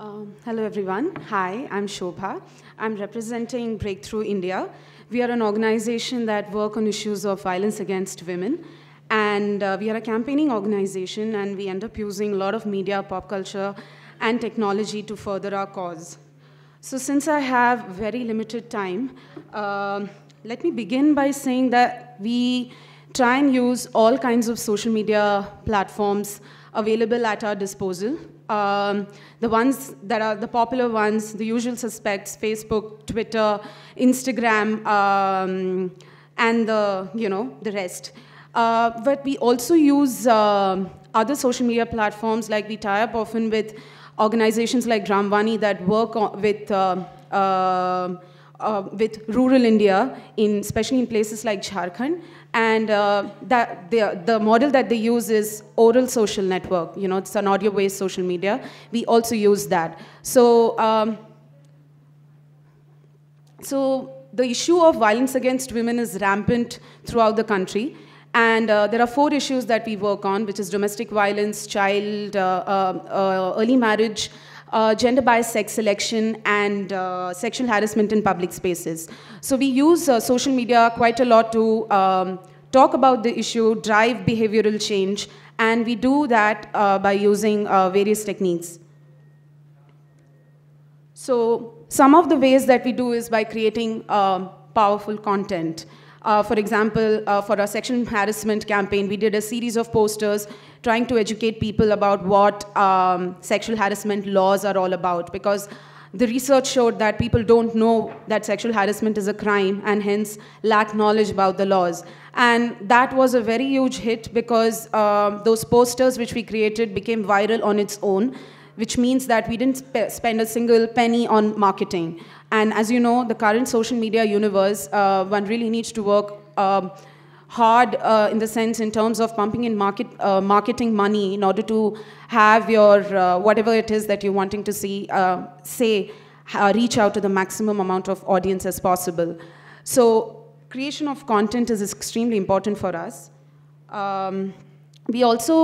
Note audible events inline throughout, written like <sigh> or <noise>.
Um, hello, everyone. Hi, I'm Shobha. I'm representing Breakthrough India. We are an organization that work on issues of violence against women. And uh, we are a campaigning organization, and we end up using a lot of media, pop culture, and technology to further our cause. So since I have very limited time, uh, let me begin by saying that we try and use all kinds of social media platforms available at our disposal. Um, the ones that are the popular ones, the usual suspects, Facebook, Twitter, Instagram, um, and the, you know, the rest. Uh, but we also use uh, other social media platforms, like we tie up often with organizations like Dramvani that work with uh, uh uh, with rural India, in, especially in places like Jharkhand. And uh, that the, the model that they use is oral social network. You know, it's an audio-based social media. We also use that. So, um, so the issue of violence against women is rampant throughout the country. And uh, there are four issues that we work on, which is domestic violence, child, uh, uh, uh, early marriage, uh, gender bias, sex selection, and uh, sexual harassment in public spaces. So we use uh, social media quite a lot to um, talk about the issue, drive behavioral change, and we do that uh, by using uh, various techniques. So some of the ways that we do is by creating uh, powerful content. Uh, for example, uh, for our sexual harassment campaign, we did a series of posters trying to educate people about what um, sexual harassment laws are all about because the research showed that people don't know that sexual harassment is a crime and hence lack knowledge about the laws. And that was a very huge hit because um, those posters which we created became viral on its own which means that we didn't sp spend a single penny on marketing. And as you know, the current social media universe, uh, one really needs to work um, hard uh, in the sense in terms of pumping in market uh, marketing money in order to have your uh, whatever it is that you're wanting to see uh, say uh, reach out to the maximum amount of audience as possible. So creation of content is extremely important for us. Um, we also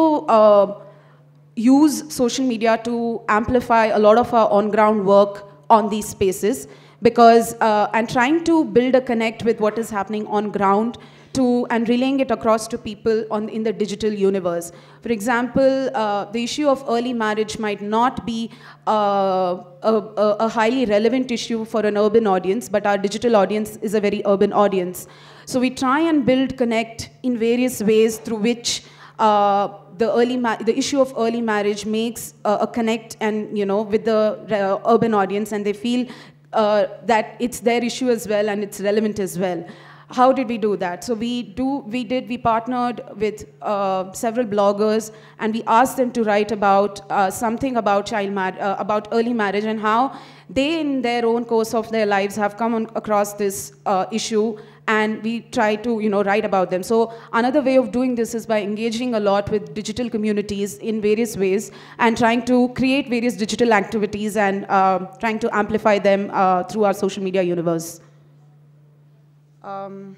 use social media to amplify a lot of our on-ground work on these spaces because uh, and trying to build a connect with what is happening on ground to and relaying it across to people on in the digital universe. For example, uh, the issue of early marriage might not be uh, a, a, highly relevant issue for an urban audience, but our digital audience is a very urban audience. So we try and build connect in various ways through which uh, the early the issue of early marriage makes uh, a connect and you know with the uh, urban audience, and they feel uh, that it's their issue as well and it's relevant as well how did we do that? So we do, we did, we partnered with uh, several bloggers and we asked them to write about uh, something about child mar uh, about early marriage and how they in their own course of their lives have come on, across this uh, issue and we try to you know write about them so another way of doing this is by engaging a lot with digital communities in various ways and trying to create various digital activities and uh, trying to amplify them uh, through our social media universe um,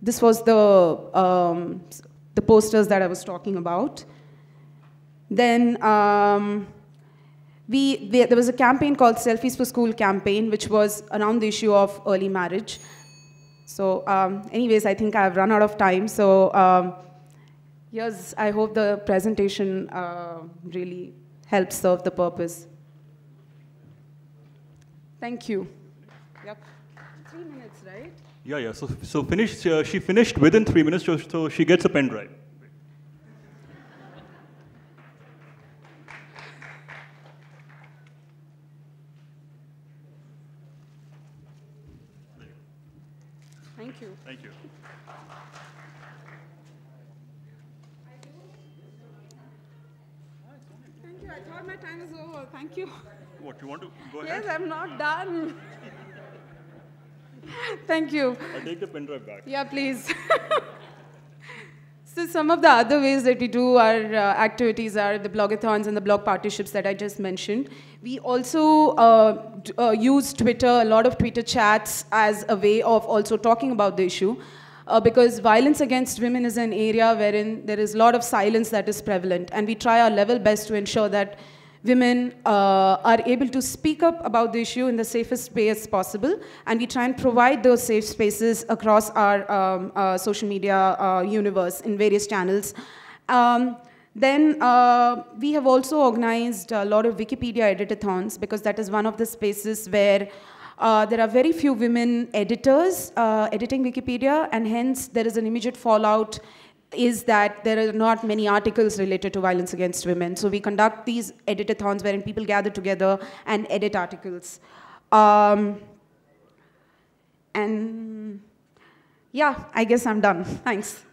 this was the, um, the posters that I was talking about. Then um, we, there was a campaign called Selfies for School campaign, which was around the issue of early marriage. So um, anyways, I think I've run out of time. So yes, um, I hope the presentation uh, really helps serve the purpose. Thank you. Yep. Three minutes, right? Yeah, yeah. So, so finished, uh, she finished within three minutes, so, so she gets a pen drive. Thank you. Thank you. Thank you. I thought my time is over. Thank you. What, you want to go ahead? Yes, I'm not done. Thank you. I'll take the pen drive back. Yeah, please. <laughs> so some of the other ways that we do our uh, activities are the blogathons and the blog partnerships that I just mentioned. We also uh, uh, use Twitter, a lot of Twitter chats as a way of also talking about the issue. Uh, because violence against women is an area wherein there is a lot of silence that is prevalent and we try our level best to ensure that women uh, are able to speak up about the issue in the safest space possible, and we try and provide those safe spaces across our um, uh, social media uh, universe in various channels. Um, then uh, we have also organized a lot of Wikipedia editathons because that is one of the spaces where uh, there are very few women editors uh, editing Wikipedia and hence there is an immediate fallout is that there are not many articles related to violence against women. So we conduct these editathons wherein people gather together and edit articles. Um, and yeah, I guess I'm done. Thanks.